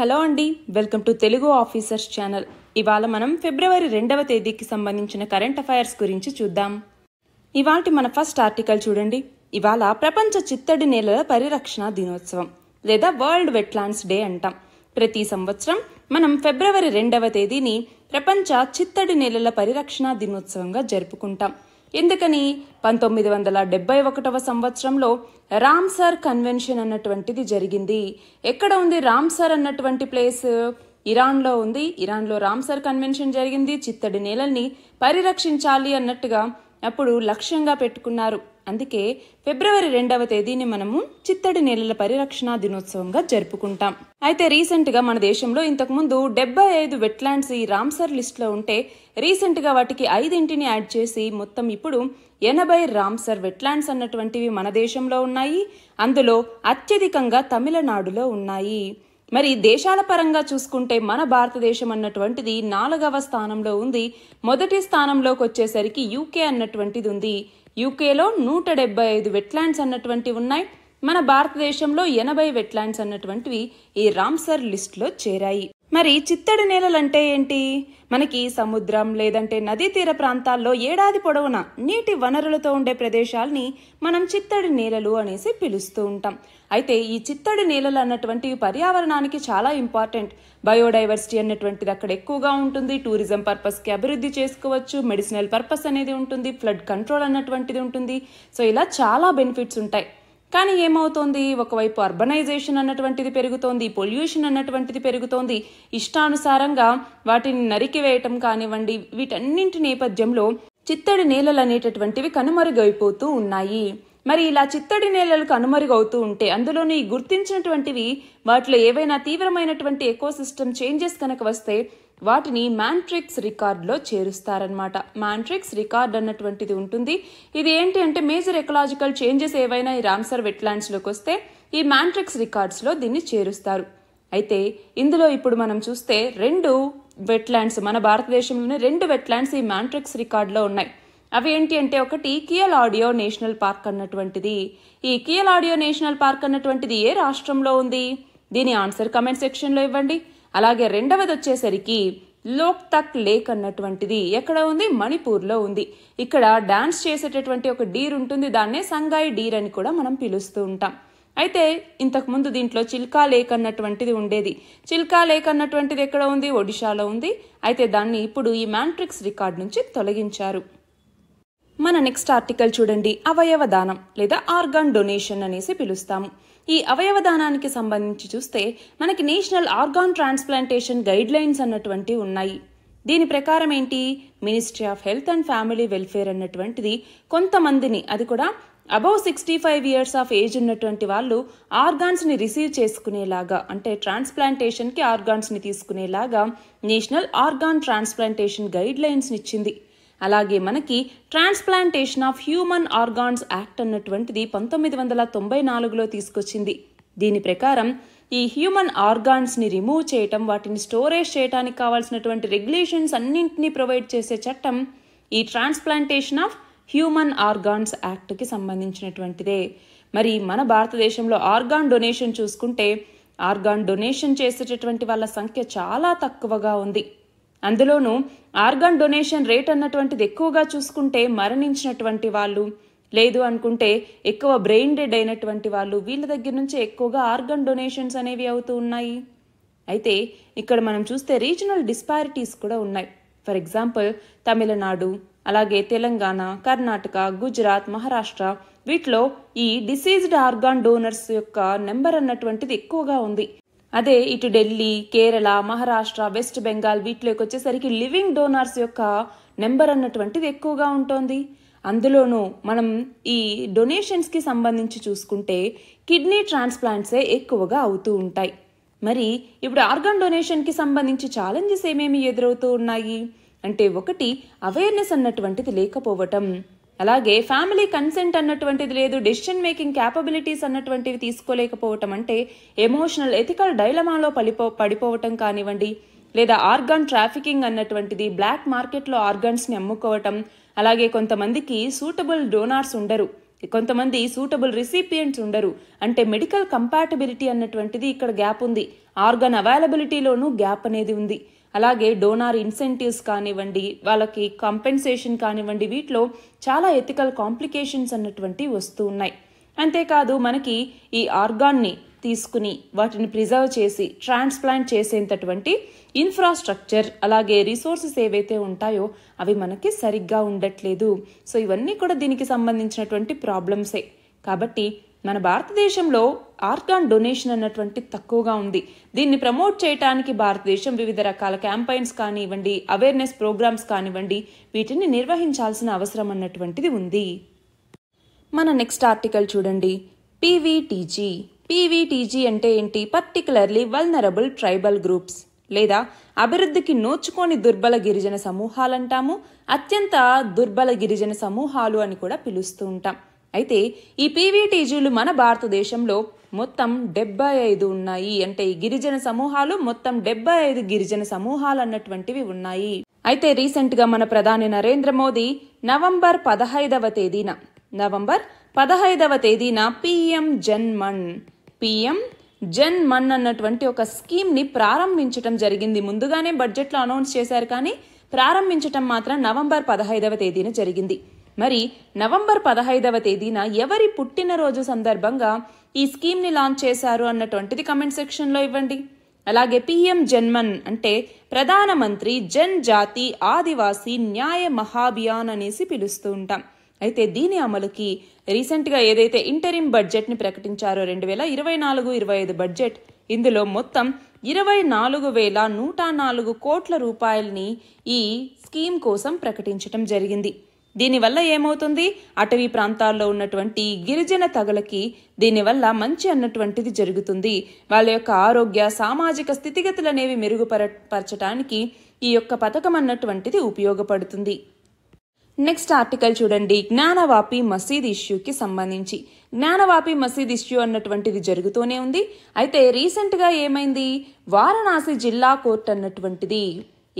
hello అండి welcome to Telugu officers channel ఇవాళ మనం ఫిబ్రవరి రెండవ తేదీకి సంబంధించిన కరెంట్ అఫైర్స్ గురించి చూద్దాం ఇవాటి మన ఫస్ట్ ఆర్టికల్ చూడండి ఇవాళ ప్రపంచ చిత్తడి నేలల పరిరక్షణ దినోత్సవం లేదా వరల్డ్ వెట్లాండ్స్ డే అంటాం ప్రతి సంవత్సరం మనం ఫిబ్రవరి రెండవ తేదీని ప్రపంచ చిత్తడి నేలల పరిరక్షణ దినోత్సవంగా జరుపుకుంటాం ఎందుకని పంతొమ్మిది వందల డెబ్బై ఒకటవ సంవత్సరంలో రామ్సర్ కన్వెన్షన్ అన్నటువంటిది జరిగింది ఎక్కడ ఉంది రామ్సర్ అన్నటువంటి ప్లేస్ ఇరాన్లో ఉంది ఇరాన్లో రామ్సర్ కన్వెన్షన్ జరిగింది చిత్తడి నేలల్ని పరిరక్షించాలి అన్నట్టుగా అప్పుడు లక్ష్యంగా పెట్టుకున్నారు అందుకే ఫిబ్రవరి రెండవ తేదీని మనము చిత్తడి నేలల పరిరక్షణ దినోత్సవంగా జరుపుకుంటాం అయితే రీసెంట్గా మన దేశంలో ఇంతకుముందు డెబ్బై ఐదు వెట్లాండ్స్ ఈ రామ్సర్ లిస్ట్లో ఉంటే రీసెంట్గా వాటికి ఐదింటిని యాడ్ చేసి మొత్తం ఇప్పుడు ఎనభై రామ్సర్ వెట్లాండ్స్ అన్నటువంటివి మన దేశంలో ఉన్నాయి అందులో అత్యధికంగా తమిళనాడులో ఉన్నాయి మరి దేశాల పరంగా చూసుకుంటే మన భారతదేశం అన్నటువంటిది నాలుగవ స్థానంలో ఉంది మొదటి స్థానంలోకి వచ్చేసరికి యూకే అన్నటువంటిది ఉంది యూకేలో నూట డెబ్బై ఐదు వెట్లాండ్స్ అన్నటువంటివి ఉన్నాయి మన భారతదేశంలో ఎనభై వెట్లాండ్స్ అన్నటువంటివి ఈ రామ్సర్ లిస్ట్లో చేరాయి మరి చిత్తడి నేలలు అంటే ఏంటి మనకి సముద్రం లేదంటే నదీ తీర ప్రాంతాల్లో ఏడాది పొడవునా నీటి వనరులతో ఉండే ప్రదేశాల్ని మనం చిత్తడి నేలలు అనేసి పిలుస్తూ ఉంటాం అయితే ఈ చిత్తడి నేలలు అన్నటువంటివి పర్యావరణానికి చాలా ఇంపార్టెంట్ బయోడైవర్సిటీ అన్నటువంటిది అక్కడ ఎక్కువగా ఉంటుంది టూరిజం పర్పస్కి అభివృద్ధి చేసుకోవచ్చు మెడిసినల్ పర్పస్ అనేది ఉంటుంది ఫ్లడ్ కంట్రోల్ అన్నటువంటిది ఉంటుంది సో ఇలా చాలా బెనిఫిట్స్ ఉంటాయి కానీ ఏమవుతోంది ఒకవైపు అర్బనైజేషన్ అన్నటువంటిది పెరుగుతోంది పొల్యూషన్ అన్నటువంటిది పెరుగుతోంది ఇష్టానుసారంగా వాటిని నరికివేయటం కానివ్వండి వీటన్నింటి నేపథ్యంలో చిత్తడి నేలలు అనేటటువంటివి కనుమరుగైపోతూ ఉన్నాయి మరి ఇలా చిత్తడి నేలలకు అనుమరుగవుతూ ఉంటే అందులోని గుర్తించినటువంటివి వాటిలో ఏవైనా తీవ్రమైనటువంటి ఎకోసిస్టమ్ చేంజెస్ కనుక వస్తే వాటిని మ్యాంట్రిక్స్ రికార్డ్లో చేరుస్తారనమాట మ్యాంట్రిక్స్ రికార్డ్ అన్నటువంటిది ఉంటుంది ఇది ఏంటి అంటే మేజర్ ఎకలాజికల్ చేంజెస్ ఏవైనా ఈ రామ్సర్ వెట్లాండ్స్లోకి వస్తే ఈ మ్యాంట్రిక్స్ రికార్డ్స్లో దీన్ని చేరుస్తారు అయితే ఇందులో ఇప్పుడు మనం చూస్తే రెండు వెట్లాండ్స్ మన భారతదేశంలోనే రెండు వెట్లాండ్స్ ఈ మ్యాంట్రిక్స్ రికార్డ్లో ఉన్నాయి అవి ఏంటి అంటే ఒకటి కియల్ ఆడియో నేషనల్ పార్క్ అన్నటువంటిది ఈ కియల్ ఆడియో నేషనల్ పార్క్ అన్నటువంటిది ఏ రాష్ట్రంలో ఉంది దీని ఆన్సర్ కమెంట్ సెక్షన్లో ఇవ్వండి అలాగే రెండవది వచ్చేసరికి లోక్తక్ లేక్ అన్నటువంటిది ఎక్కడ ఉంది మణిపూర్లో ఉంది ఇక్కడ డాన్స్ చేసేటటువంటి ఒక డీర్ ఉంటుంది దాన్నే సంగాయి డీర్ అని కూడా మనం పిలుస్తూ ఉంటాం అయితే ఇంతకుముందు దీంట్లో చిల్కా లేక్ అన్నటువంటిది ఉండేది చిల్కా లేక్ అన్నటువంటిది ఎక్కడ ఉంది ఒడిశాలో ఉంది అయితే దాన్ని ఇప్పుడు ఈ మ్యాంట్రిక్స్ రికార్డ్ నుంచి తొలగించారు మన నెక్స్ట్ ఆర్టికల్ చూడండి అవయవ దానం లేదా ఆర్గాన్ డొనేషన్ అనేసి పిలుస్తాము ఈ అవయవ దానానికి సంబంధించి చూస్తే మనకి national organ transplantation guidelines అన్నటువంటి ఉన్నాయి దీని ప్రకారం ఏంటి ministry of health and family welfare అన్నటువంటిది కొంతమందిని అది కూడా above sixty five years of age ఉన్నటువంటి వాళ్ళు ఆర్గాన్స్ని రిసీవ్ చేసుకునేలాగా అంటే ట్రాన్స్ప్లాంటేషన్కి ఆర్గాన్స్ని తీసుకునేలాగా national organ transplantation guidelines ఇచ్చింది అలాగే మనకి transplantation of human organs act అన్నటువంటిది పంతొమ్మిది వందల తొంభై నాలుగులో తీసుకొచ్చింది దీని ప్రకారం ఈ హ్యూమన్ ఆర్గాన్స్ని రిమూవ్ చేయటం వాటిని స్టోరేజ్ చేయడానికి కావాల్సినటువంటి రెగ్యులేషన్స్ అన్నింటినీ ప్రొవైడ్ చేసే చట్టం ఈ ట్రాన్స్ప్లాంటేషన్ ఆఫ్ హ్యూమన్ ఆర్గాన్స్ యాక్ట్కి సంబంధించినటువంటిదే మరి మన భారతదేశంలో ఆర్గాన్ డొనేషన్ చూసుకుంటే ఆర్గాన్ డొనేషన్ చేసేటటువంటి వాళ్ళ సంఖ్య చాలా తక్కువగా ఉంది అందులోనూ ఆర్గాన్ డొనేషన్ రేట్ అన్నటువంటిది ఎక్కువగా చూసుకుంటే మరణించినటువంటి వాళ్ళు లేదు అనుకుంటే ఎక్కువ బ్రెయిన్ డెడ్ అయినటువంటి వాళ్ళు వీళ్ళ దగ్గర నుంచి ఎక్కువగా ఆర్గన్ డొనేషన్స్ అనేవి అవుతూ ఉన్నాయి అయితే ఇక్కడ మనం చూస్తే రీజనల్ డిస్పారిటీస్ కూడా ఉన్నాయి ఫర్ ఎగ్జాంపుల్ తమిళనాడు అలాగే తెలంగాణ కర్ణాటక గుజరాత్ మహారాష్ట్ర వీటిలో ఈ డిసీజ్డ్ ఆర్గాన్ డోనర్స్ యొక్క నెంబర్ అన్నటువంటిది ఎక్కువగా ఉంది అదే ఇటు ఢిల్లీ కేరళ మహారాష్ట్ర వెస్ట్ బెంగాల్ వీటిలోకి వచ్చేసరికి లివింగ్ డోనార్స్ యొక్క నెంబర్ అన్నటువంటిది ఎక్కువగా ఉంటుంది అందులోనూ మనం ఈ డొనేషన్స్కి సంబంధించి చూసుకుంటే కిడ్నీ ట్రాన్స్ప్లాంట్సే ఎక్కువగా అవుతూ ఉంటాయి మరి ఇప్పుడు ఆర్గన్ డొనేషన్కి సంబంధించి ఛాలెంజెస్ ఏమేమి ఎదురవుతూ ఉన్నాయి అంటే ఒకటి అవేర్నెస్ అన్నటువంటిది లేకపోవటం అలాగే ఫ్యామిలీ కన్సెంట్ అన్నటువంటిది లేదు డెసిషన్ మేకింగ్ క్యాపబిలిటీస్ అన్నటువంటివి తీసుకోలేకపోవటం అంటే ఎమోషనల్ ఎథికల్ డైలమాలో పడిపో పడిపోవటం కానివ్వండి లేదా ఆర్గాన్ ట్రాఫికింగ్ అన్నటువంటిది బ్లాక్ మార్కెట్లో ఆర్గాన్స్ని అమ్ముకోవటం అలాగే కొంతమందికి సూటబుల్ డోనార్స్ ఉండరు కొంతమంది సూటబుల్ రిసిపియంట్స్ ఉండరు అంటే మెడికల్ కంపాటబిలిటీ అన్నటువంటిది ఇక్కడ గ్యాప్ ఉంది ఆర్గాన్ అవైలబిలిటీలోనూ గ్యాప్ అనేది ఉంది అలాగే డోనార్ ఇన్సెంటివ్స్ కానివ్వండి వాళ్ళకి కాంపెన్సేషన్ కానివ్వండి వీటిలో చాలా ఎథికల్ కాంప్లికేషన్స్ అన్నటువంటివి వస్తూ ఉన్నాయి అంతేకాదు మనకి ఈ ఆర్గాన్ని తీసుకుని వాటిని ప్రిజర్వ్ చేసి ట్రాన్స్ప్లాంట్ చేసేటటువంటి ఇన్ఫ్రాస్ట్రక్చర్ అలాగే రిసోర్సెస్ ఏవైతే ఉంటాయో అవి మనకి సరిగ్గా ఉండట్లేదు సో ఇవన్నీ కూడా దీనికి సంబంధించినటువంటి ప్రాబ్లమ్సే కాబట్టి మన భారతదేశంలో ఆర్గాన్ డొనేషన్ అన్నటువంటి తక్కువగా ఉంది దీన్ని ప్రమోట్ చేయడానికి భారతదేశం వివిధ రకాల క్యాంపైన్స్ కానివ్వండి అవేర్నెస్ ప్రోగ్రామ్స్ కానివ్వండి వీటిని నిర్వహించాల్సిన అవసరం అన్నటువంటిది ఉంది మన నెక్స్ట్ ఆర్టికల్ చూడండి పీవీటీజీ పీవీటీజీ అంటే ఏంటి పర్టికులర్లీ వల్నరబుల్ ట్రైబల్ గ్రూప్స్ లేదా అభివృద్ధికి నోచుకోని దుర్బల గిరిజన సమూహాలంటాము అత్యంత దుర్బల గిరిజన సమూహాలు అని కూడా పిలుస్తూ ఉంటాం అయితే ఈ పీవీటీజీలు మన భారతదేశంలో మొత్తం డెబ్బై ఐదు ఉన్నాయి అంటే ఈ గిరిజన సమూహాలు మొత్తం డెబ్బై ఐదు గిరిజన సమూహాలు అన్నటువంటివి ఉన్నాయి అయితే రీసెంట్గా మన ప్రధాని నరేంద్ర మోదీ నవంబర్ పదహైదవ తేదీన నవంబర్ పదహైదవ తేదీన పిఎం జన్మన్ పిఎం జన్ మన్ అన్నటువంటి ఒక స్కీమ్ని ప్రారంభించటం జరిగింది ముందుగానే బడ్జెట్లో అనౌన్స్ చేశారు కానీ ప్రారంభించటం మాత్రం నవంబర్ పదహైదవ తేదీన జరిగింది మరి నవంబర్ పదహైదవ తేదీన ఎవరి పుట్టినరోజు సందర్భంగా ఈ స్కీమ్ని లాంచ్ చేశారు అన్నటువంటిది కమెంట్ సెక్షన్లో ఇవ్వండి అలాగే పిఎం జన్మన్ అంటే ప్రధానమంత్రి జన్ జాతి ఆదివాసీ న్యాయ మహాభియాన్ అనేసి పిలుస్తూ ఉంటాం అయితే దీని అమలుకి రీసెంట్గా ఏదైతే ఇంటరిం బడ్జెట్ని ప్రకటించారో రెండు వేల ఇరవై నాలుగు ఇరవై ఐదు బడ్జెట్ ఇందులో మొత్తం ఇరవై నాలుగు వేల నూట నాలుగు కోట్ల రూపాయలని ఈ స్కీమ్ కోసం ప్రకటించడం జరిగింది దీనివల్ల ఏమవుతుంది అటవీ ప్రాంతాల్లో ఉన్నటువంటి గిరిజన తగలకి దీనివల్ల మంచి అన్నటువంటిది జరుగుతుంది వాళ్ళ యొక్క ఆరోగ్య సామాజిక స్థితిగతులు అనేవి మెరుగుపరపరచడానికి ఈ యొక్క పథకం అన్నటువంటిది ఉపయోగపడుతుంది నెక్స్ట్ ఆర్టికల్ చూడండి జ్ఞానవాపి మసీద్ ఇష్యూకి సంబంధించి జ్ఞానవాపి మసీద్ ఇష్యూ అన్నటువంటిది జరుగుతూనే ఉంది అయితే రీసెంట్గా ఏమైంది వారణాసి జిల్లా కోర్టు అన్నటువంటిది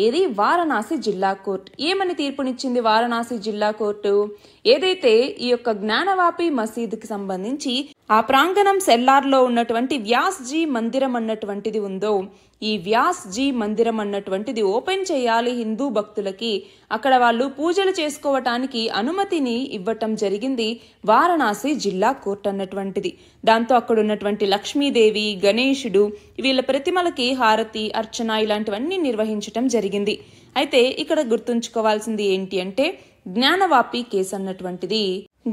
ఏది వారణాసి జిల్లా కోర్టు ఏమని తీర్పునిచ్చింది వారణాసి జిల్లా కోర్టు ఏదైతే ఈ యొక్క జ్ఞానవాపి మసీదుకి సంబంధించి ఆ ప్రాంగణం సెల్లార్లో ఉన్నటువంటి వ్యాస్జీ మందిరం అన్నటువంటిది ఉందో ఈ వ్యాస్జీ మందిరం అన్నటువంటిది ఓపెన్ చేయాలి హిందూ భక్తులకి అక్కడ వాళ్ళు పూజలు చేసుకోవటానికి అనుమతిని ఇవ్వటం జరిగింది వారణాసి జిల్లా కోర్టు అన్నటువంటిది దాంతో అక్కడ ఉన్నటువంటి లక్ష్మీదేవి గణేషుడు వీళ్ళ ప్రతిమలకి హారతి అర్చన ఇలాంటివన్నీ నిర్వహించటం జరిగింది అయితే ఇక్కడ గుర్తుంచుకోవాల్సింది ఏంటి అంటే జ్ఞానవాపి కేసు అన్నటువంటిది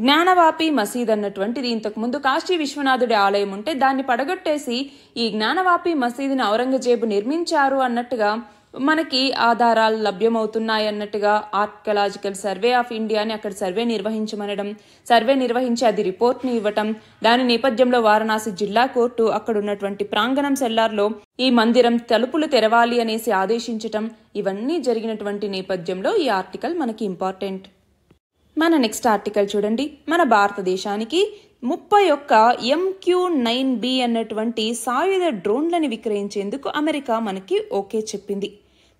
జ్ఞానవాపి మసీద్ అన్నటువంటిది ఇంతకు ముందు కాశీ విశ్వనాథుడి ఆలయం ఉంటే దాన్ని పడగొట్టేసి ఈ జ్ఞానవాపి మసీదుని ఔరంగజేబు నిర్మించారు అన్నట్టుగా మనకి ఆధారాలు లభ్యమవుతున్నాయన్నట్టుగా ఆర్కలాజికల్ సర్వే ఆఫ్ ఇండియాని అక్కడ సర్వే నిర్వహించమనడం సర్వే నిర్వహించి అది రిపోర్ట్ని ఇవ్వటం దాని నేపథ్యంలో వారణాసి జిల్లా కోర్టు అక్కడున్నటువంటి ప్రాంగణం సెల్లార్లో ఈ మందిరం తలుపులు తెరవాలి అనేసి ఆదేశించటం ఇవన్నీ జరిగినటువంటి నేపథ్యంలో ఈ ఆర్టికల్ మనకి ఇంపార్టెంట్ మన నెక్స్ట్ ఆర్టికల్ చూడండి మన భారతదేశానికి ముప్పై ఒక్క ఎంక్యూ నైన్ బి అన్నటువంటి సాయుధ డ్రోన్లని విక్రయించేందుకు అమెరికా మనకి ఓకే చెప్పింది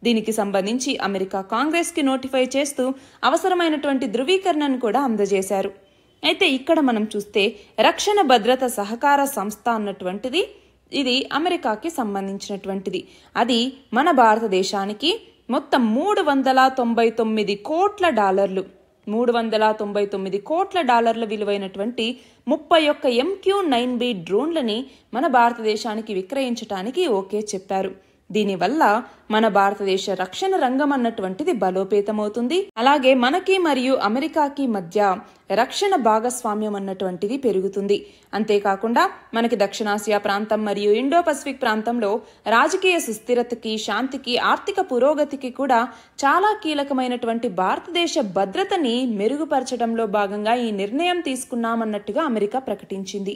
దీనికి సంబంధించి అమెరికా కాంగ్రెస్కి నోటిఫై చేస్తూ అవసరమైనటువంటి ధృవీకరణను కూడా అందజేశారు అయితే ఇక్కడ మనం చూస్తే రక్షణ భద్రత సహకార సంస్థ అన్నటువంటిది ఇది అమెరికాకి సంబంధించినటువంటిది అది మన భారతదేశానికి మొత్తం మూడు వందల తొంభై తొమ్మిది కోట్ల డాలర్లు మూడు వందల తొంభై తొమ్మిది కోట్ల డాలర్ల విలువైనటువంటి ముప్పై ఒక్క ఎంక్యూ నైన్ బి డ్రోన్లని మన భారతదేశానికి విక్రయించడానికి ఓకే చెప్పారు దీనివల్ల మన భారతదేశ రక్షణ రంగం అన్నటువంటిది బలోపేతమవుతుంది అలాగే మనకి మరియు అమెరికాకి మధ్య రక్షణ భాగస్వామ్యం అన్నటువంటిది పెరుగుతుంది అంతేకాకుండా మనకి దక్షిణాసియా ప్రాంతం మరియు ఇండో పసిఫిక్ ప్రాంతంలో రాజకీయ సుస్థిరతకి శాంతికి ఆర్థిక పురోగతికి కూడా చాలా కీలకమైనటువంటి భారతదేశ భద్రతని మెరుగుపరచడంలో భాగంగా ఈ నిర్ణయం తీసుకున్నామన్నట్టుగా అమెరికా ప్రకటించింది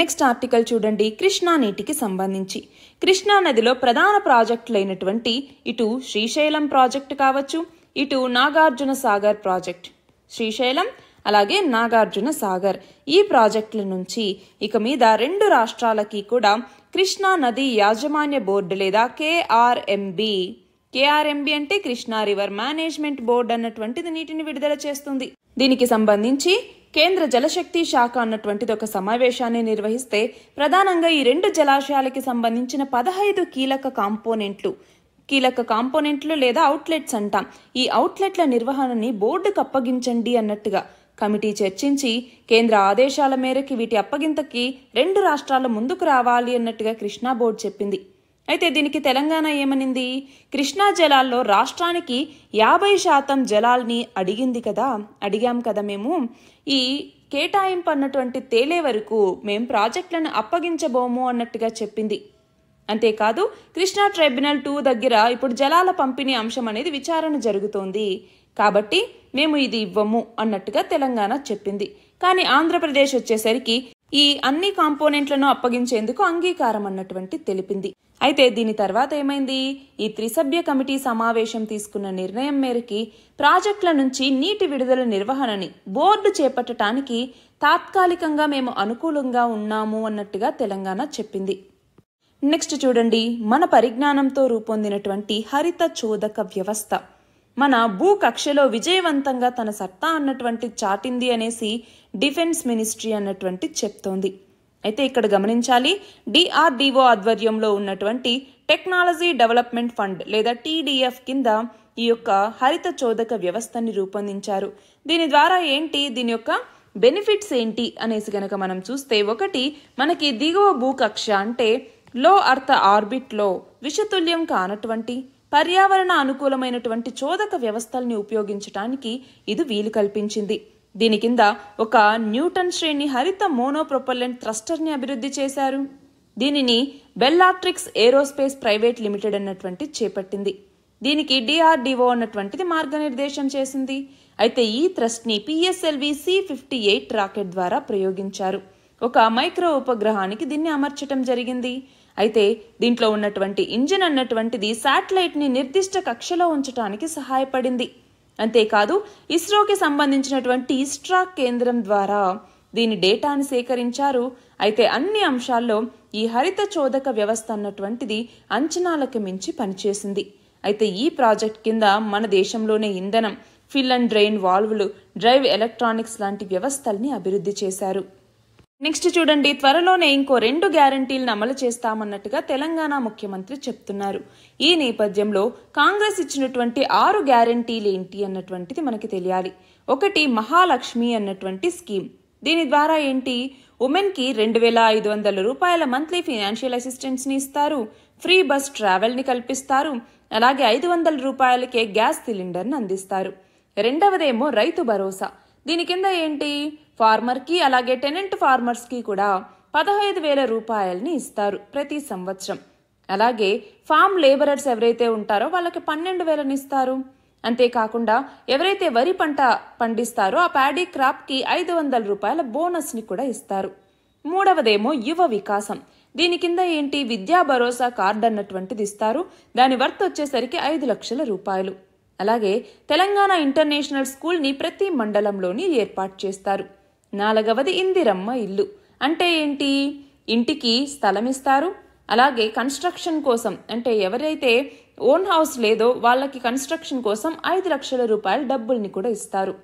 నెక్స్ట్ ఆర్టికల్ చూడండి కృష్ణా నీటికి సంబంధించి కృష్ణా నదిలో ప్రధాన ప్రాజెక్టులైనటువంటి ఇటు శ్రీశైలం ప్రాజెక్టు కావచ్చు ఇటు నాగార్జున సాగర్ ప్రాజెక్ట్ శ్రీశైలం అలాగే నాగార్జున సాగర్ ఈ ప్రాజెక్టుల నుంచి ఇక మీద రెండు రాష్ట్రాలకి కూడా కృష్ణా నది యాజమాన్య బోర్డు లేదా కేఆర్ఎంబి కేఆర్ఎంబి అంటే కృష్ణా రివర్ మేనేజ్మెంట్ బోర్డు అన్నటువంటిది నీటిని విడుదల చేస్తుంది దీనికి సంబంధించి కేంద్ర జలశక్తి శాఖ అన్నటువంటిది ఒక సమావేశాన్ని నిర్వహిస్తే ప్రధానంగా ఈ రెండు జలాశయాలకి సంబంధించిన పదహైదు కీలక కాంపోనెంట్లు కీలక కాంపోనెంట్లు లేదా అవుట్లెట్స్ అంటాం ఈ అవుట్లెట్ల నిర్వహణని బోర్డుకు అప్పగించండి అన్నట్టుగా కమిటీ చర్చించి కేంద్ర ఆదేశాల మేరకు వీటి అప్పగింతకి రెండు రాష్ట్రాలు ముందుకు రావాలి అన్నట్టుగా కృష్ణా బోర్డు చెప్పింది అయితే దీనికి తెలంగాణ ఏమనింది కృష్ణా జలాల్లో రాష్ట్రానికి యాభై శాతం జలాల్ని అడిగింది కదా అడిగాం కదా మేము ఈ కేటాయింపు అన్నటువంటి తేలే వరకు మేం ప్రాజెక్టులను అప్పగించబోము అన్నట్టుగా చెప్పింది అంతేకాదు కృష్ణా ట్రైబ్యునల్ టూ దగ్గర ఇప్పుడు జలాల పంపిణీ అంశం అనేది విచారణ జరుగుతోంది కాబట్టి మేము ఇది ఇవ్వము అన్నట్టుగా తెలంగాణ చెప్పింది కానీ ఆంధ్రప్రదేశ్ వచ్చేసరికి ఈ అన్ని కాంపోనెంట్లను అప్పగించేందుకు అంగీకారం అన్నటువంటి తెలిపింది అయితే దీని తర్వాత ఏమైంది ఈ త్రిసభ్య కమిటీ సమావేశం తీసుకున్న నిర్ణయం మేరకి ప్రాజెక్టుల నుంచి నీటి విడుదల నిర్వహణని బోర్డు చేపట్టడానికి తాత్కాలికంగా మేము అనుకూలంగా ఉన్నాము అన్నట్టుగా తెలంగాణ చెప్పింది నెక్స్ట్ చూడండి మన పరిజ్ఞానంతో రూపొందినటువంటి హరిత చోదక వ్యవస్థ మన భూ కక్షలో విజయవంతంగా తన సత్తా అన్నటువంటి చాటింది అనేసి డిఫెన్స్ మినిస్ట్రీ అన్నటువంటి చెప్తోంది అయితే ఇక్కడ గమనించాలి డిఆర్డిఓ ఆధ్వర్యంలో ఉన్నటువంటి టెక్నాలజీ డెవలప్మెంట్ ఫండ్ లేదా టీడీఎఫ్ కింద ఈ యొక్క హరిత చోదక వ్యవస్థని రూపొందించారు దీని ద్వారా ఏంటి దీని యొక్క బెనిఫిట్స్ ఏంటి అనేసి గనక మనం చూస్తే ఒకటి మనకి దిగువ భూకక్ష అంటే లో అర్త్ ఆర్బిట్లో విషతుల్యం కానటువంటి పర్యావరణ అనుకూలమైనటువంటి చోదక వ్యవస్థల్ని ఉపయోగించడానికి ఇది వీలు కల్పించింది దీని కింద ఒక న్యూటన్ శ్రేణి హరిత మోనోప్రొపల్లెంట్ థ్రస్టర్ని అభివృద్ధి చేశారు దీనిని బెల్లాట్రిక్స్ ఏరోస్పేస్ ప్రైవేట్ లిమిటెడ్ అన్నటువంటి చేపట్టింది దీనికి డిఆర్డిఓ అన్నటువంటిది మార్గనిర్దేశం చేసింది అయితే ఈ థ్రస్ట్ని PSLV C fifty eight rocket ద్వారా ప్రయోగించారు ఒక మైక్రో ఉపగ్రహానికి దీన్ని అమర్చటం జరిగింది అయితే దీంట్లో ఉన్నటువంటి ఇంజిన్ అన్నటువంటిది శాటిలైట్ని నిర్దిష్ట కక్షలో ఉంచడానికి సహాయపడింది అంతేకాదు ఇస్రోకి సంబంధించినటువంటి ఇస్ట్రా కేంద్రం ద్వారా దీని డేటాను సేకరించారు అయితే అన్ని అంశాల్లో ఈ హరిత చోదక వ్యవస్థ అన్నటువంటిది అంచనాలకు మించి పనిచేసింది అయితే ఈ ప్రాజెక్ట్ కింద మన దేశంలోనే ఇంధనం ఫిల్ అండ్ డ్రైన్ వాల్వులు డ్రైవ్ ఎలక్ట్రానిక్స్ లాంటి వ్యవస్థల్ని అభివృద్ధి చేశారు నెక్స్ట్ చూడండి త్వరలోనే ఇంకో రెండు గ్యారంటీలను అమలు చేస్తామన్నట్టుగా తెలంగాణ ముఖ్యమంత్రి చెప్తున్నారు ఈ నేపథ్యంలో కాంగ్రెస్ ఇచ్చినటువంటి ఆరు గ్యారంటీలు ఏంటి అన్నటువంటిది మనకి తెలియాలి ఒకటి మహాలక్ష్మి అన్నటువంటి స్కీమ్ దీని ద్వారా ఏంటి ఉమెన్కి రెండు వేల ఐదు వందల రూపాయల మంత్లీ ఫినాన్షియల్ అసిస్టెన్స్ని ఇస్తారు ఫ్రీ బస్ ట్రావెల్ని కల్పిస్తారు అలాగే ఐదు వందల రూపాయలకే గ్యాస్ సిలిండర్ను అందిస్తారు రెండవదేమో రైతు భరోసా దీని కింద ఏంటి ఫార్మర్కి అలాగే టెనెంట్ ఫార్మర్స్కి కూడా పదహైదు వేల రూపాయలని ఇస్తారు ప్రతి సంవత్సరం అలాగే ఫామ్ లేబరర్స్ ఎవరైతే ఉంటారో వాళ్ళకి పన్నెండు వేలని ఇస్తారు అంతేకాకుండా ఎవరైతే వరి పంట పండిస్తారో ఆ ప్యాడీ క్రాప్కి ఐదు వందల రూపాయల బోనస్ని కూడా ఇస్తారు మూడవదేమో యువ వికాసం దీని కింద ఏంటి విద్యా భరోసా కార్డు అన్నటువంటిది ఇస్తారు దాని వర్త్ వచ్చేసరికి ఐదు లక్షల రూపాయలు అలాగే తెలంగాణ ఇంటర్నేషనల్ స్కూల్ని ప్రతి మండలంలోని ఏర్పాటు చేస్తారు నాలుగవది ఇందిరమ్మ ఇల్లు అంటే ఏంటి ఇంటికి స్థలం ఇస్తారు అలాగే కన్స్ట్రక్షన్ కోసం అంటే ఎవరైతే ఓన్ హౌస్ లేదో వాళ్ళకి కన్స్ట్రక్షన్ కోసం ఐదు లక్షల రూపాయల డబ్బుల్ని కూడా ఇస్తారు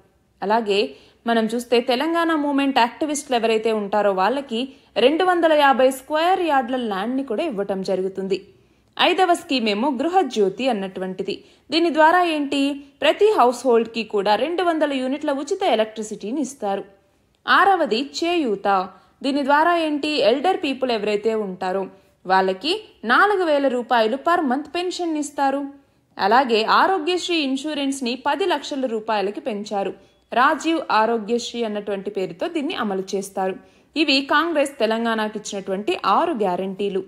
అలాగే మనం చూస్తే తెలంగాణ మూమెంట్ యాక్టివిస్టులు ఎవరైతే ఉంటారో వాళ్ళకి రెండు వందల యాభై స్క్వేర్ యార్డ్ల ల్యాండ్ని కూడా ఇవ్వటం జరుగుతుంది ఐదవ స్కీమ్ ఏమో గృహజ్యోతి అన్నటువంటిది దీని ద్వారా ఏంటి ప్రతి హౌస్ హోల్డ్కి కూడా రెండు వందల యూనిట్ల ఉచిత ఎలక్ట్రిసిటీని ఇస్తారు ఆరవది చేయూత దీని ద్వారా ఏంటి ఎల్డర్ పీపుల్ ఎవరైతే ఉంటారో వాళ్ళకి నాలుగు వేల రూపాయలు పర్ మంత్ పెన్షన్ ఇస్తారు అలాగే ఆరోగ్యశ్రీ ఇన్సూరెన్స్ని పది లక్షల రూపాయలకి పెంచారు రాజీవ్ ఆరోగ్యశ్రీ అన్నటువంటి పేరుతో దీన్ని అమలు చేస్తారు ఇవి కాంగ్రెస్ తెలంగాణకి ఇచ్చినటువంటి ఆరు గ్యారంటీలు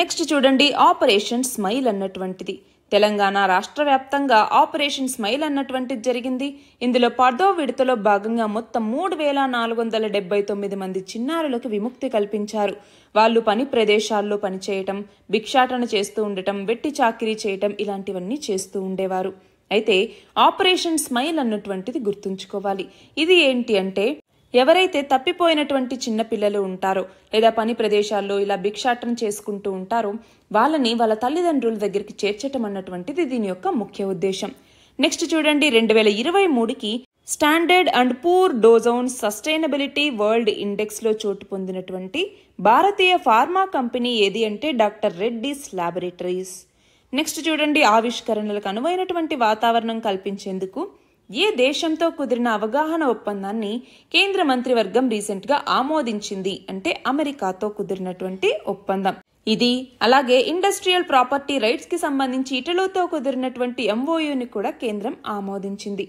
నెక్స్ట్ చూడండి ఆపరేషన్ స్మైల్ అన్నటువంటిది తెలంగాణ రాష్ట్ర వ్యాప్తంగా ఆపరేషన్ స్మైల్ అన్నటువంటిది జరిగింది ఇందులో పదో విడతలో భాగంగా మొత్తం మూడు వేల నాలుగు వందల డెబ్బై తొమ్మిది మంది చిన్నారులకు విముక్తి కల్పించారు వాళ్ళు పని ప్రదేశాల్లో పనిచేయటం భిక్షాటన చేస్తూ ఉండటం వెట్టి చాకిరీ చేయటం ఇలాంటివన్నీ చేస్తూ ఉండేవారు అయితే ఆపరేషన్ స్మైల్ అన్నటువంటిది గుర్తుంచుకోవాలి ఇది ఏంటి అంటే ఎవరైతే తప్పిపోయినటువంటి చిన్నపిల్లలు ఉంటారో లేదా పని ప్రదేశాల్లో ఇలా భిక్షాటం చేసుకుంటూ ఉంటారో వాళ్ళని వాళ్ళ తల్లిదండ్రుల దగ్గరికి చేర్చటం అన్నటువంటిది దీని యొక్క ముఖ్య ఉద్దేశం నెక్స్ట్ చూడండి రెండు వేల ఇరవై మూడుకి Standard and Poor Dow Jones sustainability world ఇండెక్స్లో చోటు పొందినటువంటి భారతీయ ఫార్మా కంపెనీ ఏది అంటే డాక్టర్ రెడ్డిస్ ల్యాబొరేటరీస్ నెక్స్ట్ చూడండి ఆవిష్కరణలకు అనువైనటువంటి వాతావరణం కల్పించేందుకు ఏ దేశంతో కుదిరిన అవగాహన ఒప్పందాన్ని కేంద్ర మంత్రివర్గం రీసెంట్గా ఆమోదించింది అంటే అమెరికాతో కుదిరినటువంటి ఒప్పందం ఇది అలాగే ఇండస్ట్రియల్ ప్రాపర్టీ కి సంబంధించి ఇటలీతో కుదిరినటువంటి ఎంఓయూని కూడా కేంద్రం ఆమోదించింది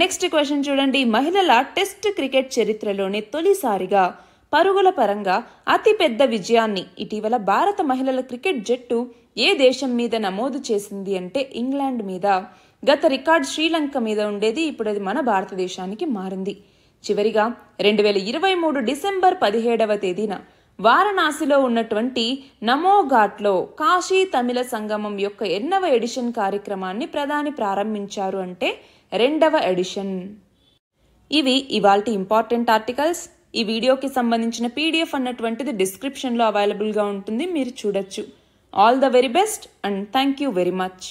నెక్స్ట్ క్వశ్చన్ చూడండి మహిళల టెస్ట్ క్రికెట్ చరిత్రలోనే తొలిసారిగా పరుగుల పరంగా అతిపెద్ద విజయాన్ని ఇటీవల భారత మహిళల క్రికెట్ జట్టు ఏ దేశం మీద నమోదు చేసింది అంటే ఇంగ్లాండ్ మీద గత రికార్డ్ శ్రీలంక మీద ఉండేది ఇప్పుడు అది మన భారతదేశానికి మారింది చివరిగా రెండు వేల ఇరవై మూడు డిసెంబర్ పదిహేడవ తేదీన వారణాసిలో ఉన్నటువంటి నమో కాశీ తమిళ సంగమం యొక్క ఎన్నవ ఎడిషన్ కార్యక్రమాన్ని ప్రధాని ప్రారంభించారు అంటే రెండవ ఎడిషన్ ఇవి ఇవాల్టి ఇంపార్టెంట్ ఆర్టికల్స్ ఈ వీడియోకి సంబంధించిన పీడిఎఫ్ అన్నటువంటిది డిస్క్రిప్షన్లో అవైలబుల్గా ఉంటుంది మీరు చూడొచ్చు all the very best and thank you very much